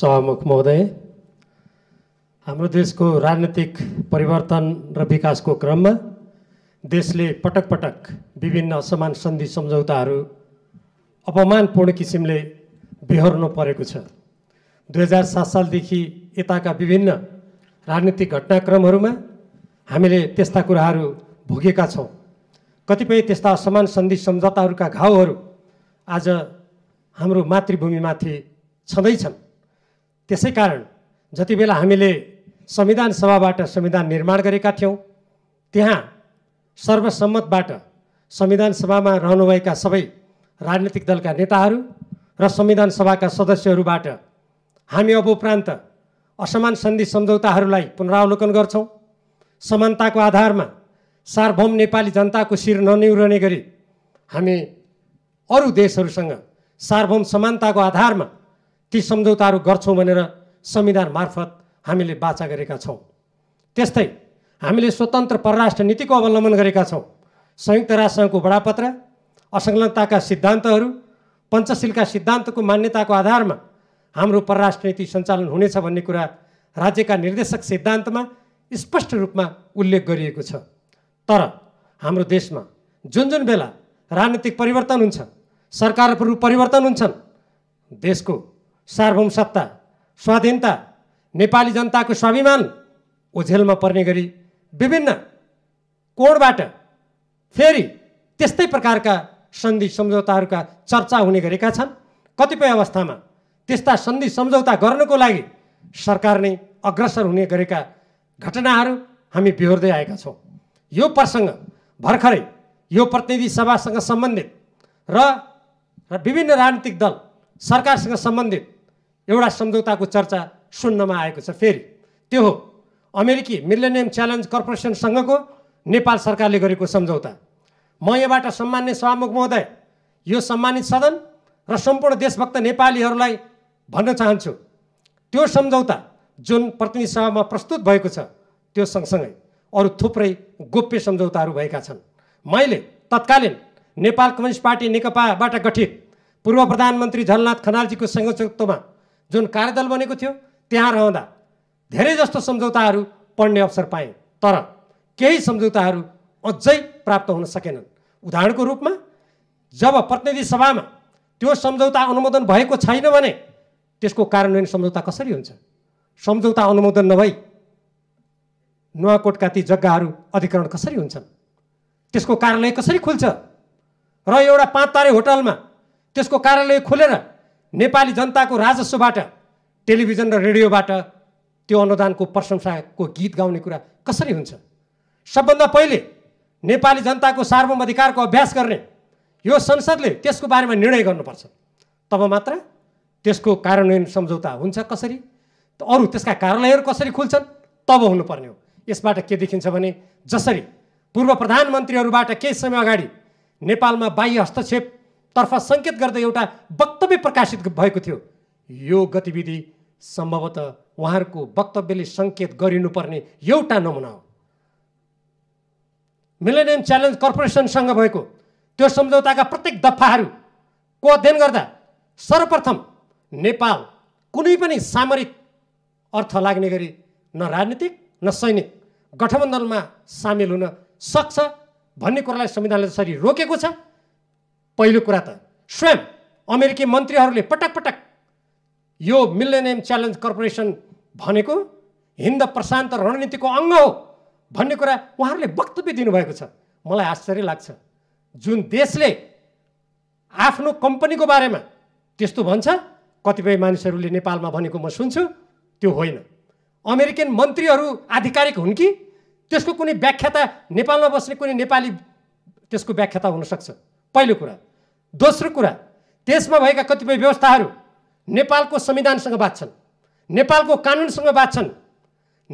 सभामुख महोदय हाम्रो देशको राजनीतिक परिवर्तन र विकासको क्रममा देशले पटक पटक विभिन्न असमान सन्धि सम्झौताहरू अपमानपूर्ण किसिमले बिहोर्नु परेको छ दुई हजार सात सालदेखि यताका विभिन्न राजनीतिक घटनाक्रमहरूमा हामीले त्यस्ता कुराहरू भोगेका छौँ कतिपय त्यस्ता असमान सन्धि सम्झौताहरूका घाउहरू आज हाम्रो मातृभूमिमाथि छँदैछन् त्यसै कारण जति बेला हामीले संविधान सभाबाट संविधान निर्माण गरेका थियौँ त्यहाँ सर्वसम्मतबाट संविधान सभामा रहनुभएका सबै राजनैतिक दलका नेताहरू र संविधान सभाका सदस्यहरूबाट हामी अब उपरान्त असमान सन्धि सम्झौताहरूलाई पुनरावलोकन गर्छौँ समानताको आधारमा सार्वभौम नेपाली जनताको शिर ननिउरने गरी हामी अरू देशहरूसँग सार्वभौम समानताको आधारमा ती सम्झौताहरू गर्छौँ भनेर संविधान मार्फत हामीले बाचा गरेका छौँ त्यस्तै हामीले स्वतन्त्र परराष्ट्र नीतिको अवलम्बन गरेका छौँ संयुक्त राष्ट्रसङ्घको बडापत्र असङ्लग्नताका सिद्धान्तहरू पञ्चशीलका सिद्धान्तको मान्यताको आधारमा हाम्रो परराष्ट्र नीति सञ्चालन हुनेछ भन्ने कुरा राज्यका निर्देशक सिद्धान्तमा स्पष्ट रूपमा उल्लेख गरिएको छ तर हाम्रो देशमा जुन जुन बेला राजनीतिक परिवर्तन हुन्छ सरकारहरू परिवर्तन हुन्छन् देशको सार्वभौम सत्ता स्वाधीनता नेपाली जनताको स्वाभिमान ओझेलमा पर्ने गरी विभिन्न कोणबाट फेरि त्यस्तै प्रकारका सन्धि सम्झौताहरूका चर्चा हुने गरेका छन् कतिपय अवस्थामा त्यस्ता सन्धि सम्झौता गर्नको लागि सरकार नै अग्रसर हुने गरेका घटनाहरू हामी बिहोर्दै आएका छौँ यो प्रसङ्ग भर्खरै यो प्रतिनिधि सभासँग सम्बन्धित र विभिन्न राजनीतिक दल सरकारसँग सम्बन्धित एउटा सम्झौताको चर्चा सुन्नमा आएको छ फेरि त्यो हो अमेरिकी मिलेनियम च्यालेन्ज कर्पोरेसनसँगको नेपाल सरकारले गरेको सम्झौता म यहाँबाट सम्मान्य सभामुख महोदय यो सम्मानित सदन र सम्पूर्ण देशभक्त नेपालीहरूलाई भन्न चाहन्छु त्यो सम्झौता जुन प्रतिनिधि सभामा प्रस्तुत भएको छ त्यो सँगसँगै अरू थुप्रै गोप्य सम्झौताहरू भएका छन् मैले तत्कालीन नेपाल कम्युनिस्ट पार्टी नेकपाबाट गठित पूर्व प्रधानमन्त्री झलनाथ खनालजीको संयोजकत्वमा जुन कार्यदल बनेको थियो त्यहाँ रहँदा धेरै जस्तो सम्झौताहरू पढ्ने अवसर पाए तर केही सम्झौताहरू अझै प्राप्त हुन सकेनन् उदाहरणको रूपमा जब प्रतिनिधि सभामा त्यो सम्झौता अनुमोदन भएको छैन भने त्यसको कार्यान्वयन सम्झौता कसरी हुन्छ सम्झौता अनुमोदन नभई नुवाकोटका ती जग्गाहरू अधिकरण कसरी हुन्छन् त्यसको कार्यालय कसरी खुल्छ र एउटा पाँच तारे होटलमा त्यसको कार्यालय खुलेर नेपाली जनताको राजस्वबाट टेलिभिजन र रेडियोबाट त्यो अनुदानको प्रशंसाको गीत गाउने कुरा कसरी हुन्छ सबभन्दा पहिले नेपाली जनताको सार्वम अधिकारको अभ्यास गर्ने यो संसदले त्यसको बारेमा निर्णय गर्नुपर्छ तब मात्र त्यसको कार्यान्वयन सम्झौता हुन्छ कसरी अरू त्यसका कार्यालयहरू कसरी खुल्छन् तब हुनुपर्ने हो यसबाट के देखिन्छ भने जसरी पूर्व प्रधानमन्त्रीहरूबाट केही समय अगाडि नेपालमा बाह्य हस्तक्षेप तर्फ सङ्केत गर्दै एउटा वक्तव्य प्रकाशित भएको थियो यो गतिविधि सम्भवतः उहाँहरूको वक्तव्यले सङ्केत गरिनुपर्ने एउटा नमुना हो मिलेनियम च्यालेन्ज कर्पोरेसनसँग भएको त्यो सम्झौताका प्रत्येक दफाहरूको अध्ययन गर्दा सर्वप्रथम नेपाल कुनै पनि सामरिक अर्थ लाग्ने गरी न राजनीतिक न सैनिक गठबन्धनमा सामेल हुन सक्छ भन्ने कुरालाई संविधानले जसरी रोकेको छ पहिलो कुरा त स्वयं अमेरिकी मन्त्रीहरूले पटक पटक यो मिलेनियम च्यालेन्ज कर्पोरेसन भनेको हिन्द प्रशान्त रणनीतिको अङ्ग हो भन्ने कुरा उहाँहरूले वक्तव्य दिनुभएको छ मलाई आश्चर्य लाग्छ जुन देशले आफ्नो कम्पनीको बारेमा त्यस्तो भन्छ कतिपय मानिसहरूले नेपालमा भनेको म सुन्छु त्यो होइन अमेरिकन मन्त्रीहरू आधिकारिक हुन् कि त्यसको कुनै व्याख्याता नेपालमा बस्ने कुनै नेपाली त्यसको व्याख्याता हुनसक्छ पहिलो कुरा दोस्रो कुरा त्यसमा भएका कतिपय व्यवस्थाहरू नेपालको संविधानसँग बाँच्छन् नेपालको कानुनसँग बाँच्छन्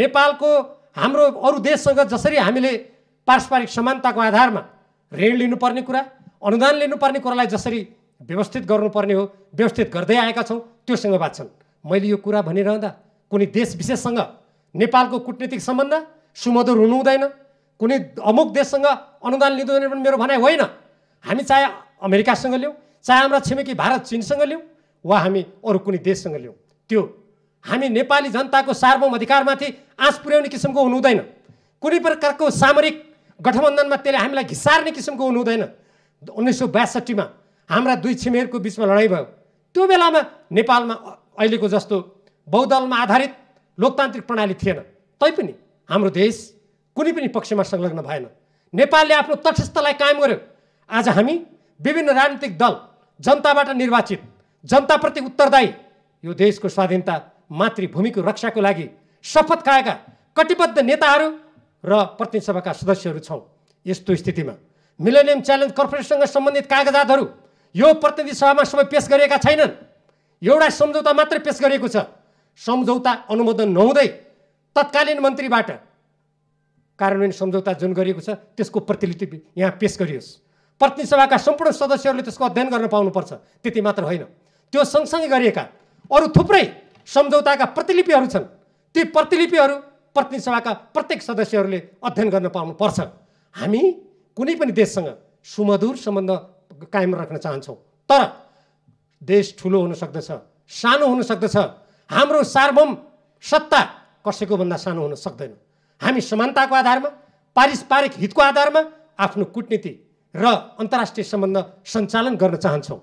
नेपालको हाम्रो अरू देशसँग जसरी हामीले पारस्परिक समानताको आधारमा ऋण लिनुपर्ने कुरा अनुदान लिनुपर्ने कुरालाई जसरी व्यवस्थित गर्नुपर्ने हो व्यवस्थित गर्दै आएका छौँ त्योसँग बाँच्छन् मैले यो कुरा भनिरहँदा कुनै देश विशेषसँग नेपालको कुटनीतिक सम्बन्ध सुमधुर हुनु हुँदैन कुनै अमुक देशसँग अनुदान लिँदैन भने मेरो भनाइ होइन हामी चाहे अमेरिकासँग ल्याउँ चाहे हाम्रा छिमेकी भारत चिनसँग ल्याउँ वा हामी अरू कुनै देशसँग ल्याउँ त्यो हामी नेपाली जनताको सार्वभौम अधिकारमाथि आँस पुर्याउने किसिमको हुनु हुँदैन कुनै प्रकारको सामरिक गठबन्धनमा त्यसले हामीलाई घिसार्ने किसिमको हुनु हुँदैन उन्नाइस सौ बयासट्ठीमा हाम्रा दुई छिमेरको बिचमा लडाइँ भयो त्यो बेलामा नेपालमा अहिलेको जस्तो बहुदलमा आधारित लोकतान्त्रिक प्रणाली थिएन तैपनि हाम्रो देश कुनै पनि पक्षमा संलग्न भएन नेपालले आफ्नो तटस्थलाई कायम गर्यो आज हामी विभिन्न राजनीतिक दल जनताबाट निर्वाचित जनताप्रति उत्तरदायी यो देशको स्वाधीनता मातृभूमिको रक्षाको लागि शपथ खाएका कटिबद्ध नेताहरू र प्रतिनिधि सभाका सदस्यहरू छौँ यस्तो स्थितिमा मिलेनियम च्यालेन्ज कर्पोरेसनसँग सम्बन्धित कागजातहरू यो प्रतिनिधि सभामा सबै पेस गरिएका छैनन् एउटा सम्झौता मात्रै पेस गरिएको छ सम्झौता अनुमोदन नहुँदै तत्कालीन मन्त्रीबाट कार्यान्वयन सम्झौता जुन गरिएको छ त्यसको प्रतिलिपि यहाँ पेस गरियोस् प्रतिनिधि सभाका सम्पूर्ण सदस्यहरूले त्यसको अध्ययन गर्न पाउनुपर्छ त्यति मात्र होइन त्यो सँगसँगै गरिएका अरू थुप्रै सम्झौताका प्रतिलिपिहरू छन् ती प्रतिलिपिहरू प्रतिनिधि सभाका प्रत्येक सदस्यहरूले अध्ययन गर्न पाउनुपर्छ हामी कुनै पनि देशसँग सुमधुर सम्बन्ध कायम राख्न चाहन्छौँ तर देश ठुलो हुन सक्दछ सानो हुन सक्दछ हाम्रो सार्वभौम सत्ता कसैको भन्दा सानो हुन सक्दैन हामी समानताको आधारमा पारिस्पारिक हितको आधारमा आफ्नो कुटनीति र अन्तर्राष्ट्रिय सम्बन्ध सञ्चालन गर्न चाहन्छौँ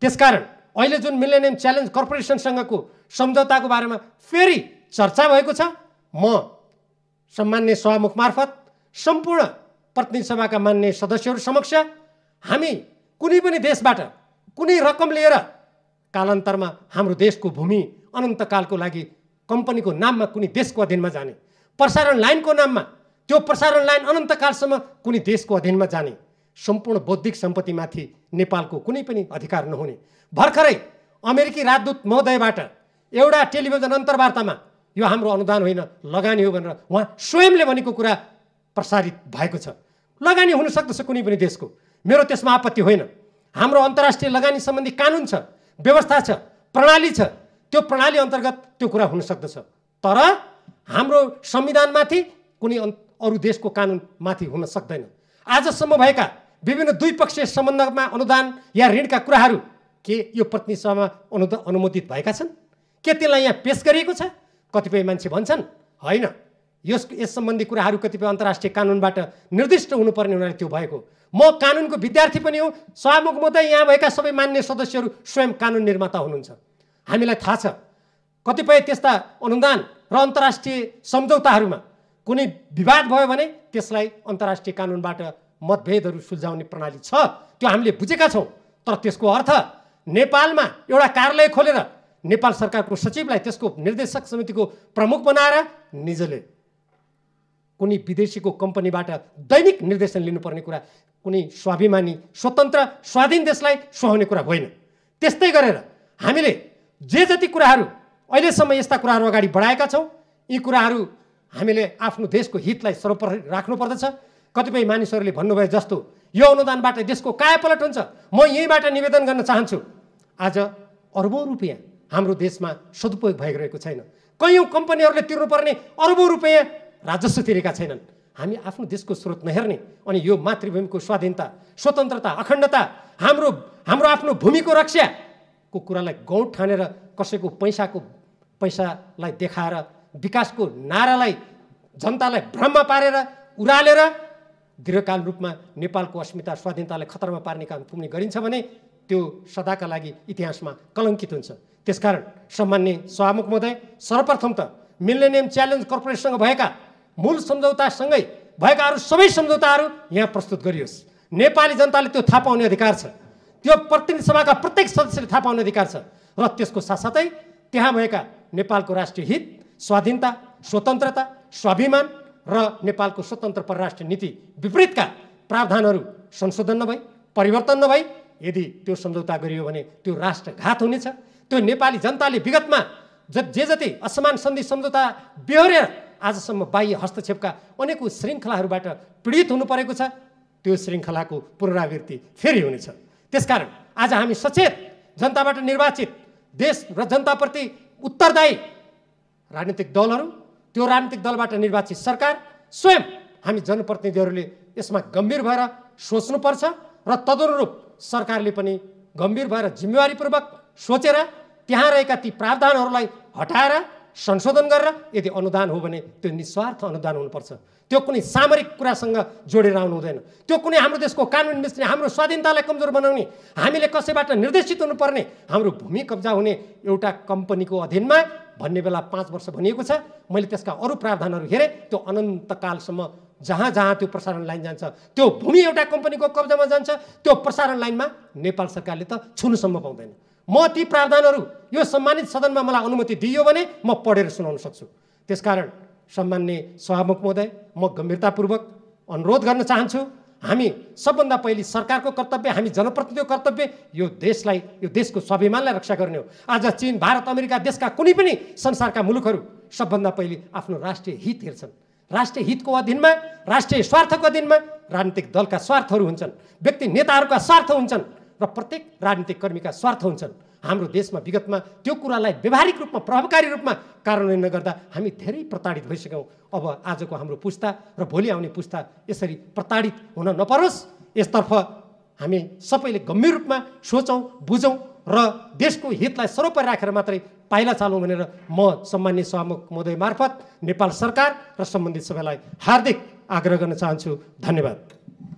त्यसकारण अहिले जुन मिलेनियम च्यालेन्ज कर्पोरेसनसँगको सम्झौताको बारेमा फेरि चर्चा भएको छ म सम्मान्य सभामुख मार्फत सम्पूर्ण प्रतिनिधि सभाका मान्य सदस्यहरू समक्ष हामी कुनै पनि देशबाट कुनै रकम लिएर कालान्तरमा हाम्रो देशको भूमि अनन्तकालको लागि कम्पनीको नाममा कुनै देशको अधीनमा जाने प्रसारण लाइनको नाममा त्यो प्रसारण लाइन अनन्तकालसम्म कुनै देशको अधीनमा जाने सम्पूर्ण बौद्धिक सम्पत्तिमाथि नेपालको कुनै पनि अधिकार नहुने भर्खरै अमेरिकी राजदूत महोदयबाट एउटा टेलिभिजन अन्तर्वार्तामा यो हाम्रो अनुदान होइन लगानी हो भनेर उहाँ स्वयंले भनेको कुरा प्रसारित भएको छ लगानी हुन सक्दछ कुनै पनि देशको मेरो त्यसमा आपत्ति होइन हाम्रो अन्तर्राष्ट्रिय लगानी सम्बन्धी कानुन छ व्यवस्था छ प्रणाली छ त्यो प्रणाली अन्तर्गत त्यो कुरा हुन सक्दछ तर हाम्रो संविधानमाथि कुनै अरू देशको कानुनमाथि हुन सक्दैन आजसम्म भएका विभिन्न द्विपक्षीय सम्बन्धमा अनुदान या ऋणका कुराहरू के यो प्रतिनिधि सभामा अनुदा अनुमोदित भएका छन् के त्यसलाई यहाँ पेस गरिएको छ कतिपय मान्छे भन्छन् होइन यस यस सम्बन्धी कुराहरू कतिपय अन्तर्राष्ट्रिय कानुनबाट निर्दिष्ट हुनुपर्ने हुनाले त्यो भएको म कानुनको विद्यार्थी पनि हो सभामुख मुद्दा यहाँ भएका सबै मान्य सदस्यहरू स्वयं कानुन निर्माता हुनुहुन्छ हामीलाई थाहा छ कतिपय त्यस्ता अनुदान र अन्तर्राष्ट्रिय सम्झौताहरूमा कुनै विवाद भयो भने त्यसलाई अन्तर्राष्ट्रिय कानुनबाट मतभेदहरू सुल्झाउने प्रणाली छ त्यो हामीले बुझेका छौँ तर त्यसको अर्थ नेपालमा एउटा कार्यालय खोलेर नेपाल सरकारको सचिवलाई त्यसको निर्देशक समितिको प्रमुख बनाएर निजले कुनै विदेशीको कम्पनीबाट दैनिक निर्देशन लिनुपर्ने कुरा कुनै स्वाभिमानी स्वतन्त्र स्वाधीन देशलाई सुहाउने कुरा होइन त्यस्तै गरेर हामीले जे जति कुराहरू अहिलेसम्म यस्ता कुराहरू अगाडि बढाएका छौँ यी कुराहरू हामीले आफ्नो देशको हितलाई सर्वोपरि राख्नुपर्दछ कतिपय मानिसहरूले भन्नुभयो जस्तो यो अनुदानबाट देशको कायापलट हुन्छ म यहीँबाट निवेदन गर्न चाहन्छु आज अर्बौँ रुपियाँ हाम्रो देशमा सदुपयोग भइरहेको छैन कैयौँ कम्पनीहरूले तिर्नुपर्ने अर्बौँ रुपियाँ राजस्व तिरेका छैनन् हामी आफ्नो देशको स्रोत नहेर्ने अनि यो मातृभूमिको स्वाधीनता स्वतन्त्रता अखण्डता हाम्रो हाम्रो आफ्नो भूमिको रक्षाको कुरालाई गौँ ठानेर कसैको पैसाको पैसालाई देखाएर विकासको नारालाई जनतालाई भ्रममा पारेर उडालेर दीर्घकाल रूपमा नेपालको अस्मिता स्वाधीनतालाई खतरामा पार्ने काम पुग्ने गरिन्छ भने त्यो सदाका लागि इतिहासमा कलङ्कित हुन्छ त्यसकारण सम्मान्य सभामुख महोदय सर्वप्रथम त मिलेनियम च्यालेन्ज कर्पोरेसनसँग भएका मूल सम्झौतासँगै भएका अरू सबै सम्झौताहरू यहाँ प्रस्तुत गरियोस् नेपाली जनताले त्यो थाहा पाउने अधिकार छ त्यो प्रतिनिधि सभाका प्रत्येक सदस्यले थाहा पाउने अधिकार छ र त्यसको साथसाथै त्यहाँ भएका नेपालको राष्ट्रिय हित स्वाधीनता स्वतन्त्रता स्वाभिमान र नेपालको स्वतन्त्र परराष्ट्र नीति विपरीतका प्रावधानहरू संशोधन नभई परिवर्तन नभई यदि त्यो सम्झौता गरियो भने त्यो राष्ट्रघात हुनेछ त्यो नेपाली जनताले विगतमा ज जे जति असमान सन्धि सम्झौता बेहोरेर आजसम्म बाह्य हस्तक्षेपका अनेकौँ श्रृङ्खलाहरूबाट पीडित हुनु परेको छ त्यो श्रृङ्खलाको पुनरावृत्ति फेरि हुनेछ त्यसकारण आज हामी सचेत जनताबाट निर्वाचित देश र जनताप्रति उत्तरदायी राजनीतिक दलहरू त्यो राजनीतिक दलबाट निर्वाचित सरकार स्वयं हामी जनप्रतिनिधिहरूले यसमा गम्भीर भएर सोच्नुपर्छ र तदनुरूप सरकारले पनि गम्भीर भएर जिम्मेवारीपूर्वक सोचेर त्यहाँ रहेका ती प्रावधानहरूलाई हटाएर संशोधन गरेर यदि अनुदान हो भने त्यो निस्वार्थ अनुदान हुनुपर्छ त्यो कुनै सामरिक कुरासँग जोडेर आउनु हुँदैन त्यो कुनै हाम्रो देशको कानुन मिस्ने हाम्रो स्वाधीनतालाई कमजोर बनाउने हामीले कसैबाट निर्देशित हुनुपर्ने हाम्रो भूमि कब्जा हुने एउटा कम्पनीको अधीनमा भन्ने बेला पाँच वर्ष भनिएको छ मैले त्यसका अरू प्रावधानहरू हेरेँ त्यो अनन्तकालसम्म जहाँ जहाँ त्यो प्रसारण लाइन जान्छ त्यो भूमि एउटा कम्पनीको कब्जामा जान्छ त्यो प्रसारण लाइनमा नेपाल सरकारले त छुनुसम्म पाउँदैन म ती प्रावधानहरू यो सम्मानित सदनमा मलाई अनुमति दिइयो भने म पढेर सुनाउन सक्छु त्यसकारण सम्मान्य सभामुख महोदय म गम्भीरतापूर्वक अनुरोध गर्न चाहन्छु हामी सबभन्दा पहिले सरकारको कर्तव्य हामी जनप्रतिनिधिको कर्तव्य यो देशलाई यो देशको स्वाभिमानलाई रक्षा गर्ने हो आज चिन भारत अमेरिका देशका कुनै पनि संसारका मुलुकहरू सबभन्दा पहिले आफ्नो राष्ट्रिय हित हेर्छन् राष्ट्रिय हितको अधीनमा राष्ट्रिय स्वार्थको अधीनमा राजनीतिक दलका स्वार्थहरू हुन्छन् व्यक्ति नेताहरूका स्वार्थ हुन्छन् र प्रत्येक राजनीतिक कर्मीका स्वार्थ हुन्छन् हाम्रो देशमा विगतमा त्यो कुरालाई व्यवहारिक रूपमा प्रभावकारी रूपमा कार्यान्वयन नगर्दा हामी धेरै प्रताडित भइसक्यौँ अब आजको हाम्रो पुस्ता र भोलि आउने पुस्ता यसरी प्रताडित हुन नपरोस् यसतर्फ हामी सबैले गम्भीर रूपमा सोचौँ बुझौँ र देशको हितलाई सर्वोपरि राखेर मात्रै पाइला चालौँ भनेर म सम्मान्य सभामुख महोदय मार्फत नेपाल सरकार र सम्बन्धित सबैलाई हार्दिक आग्रह गर्न चाहन्छु धन्यवाद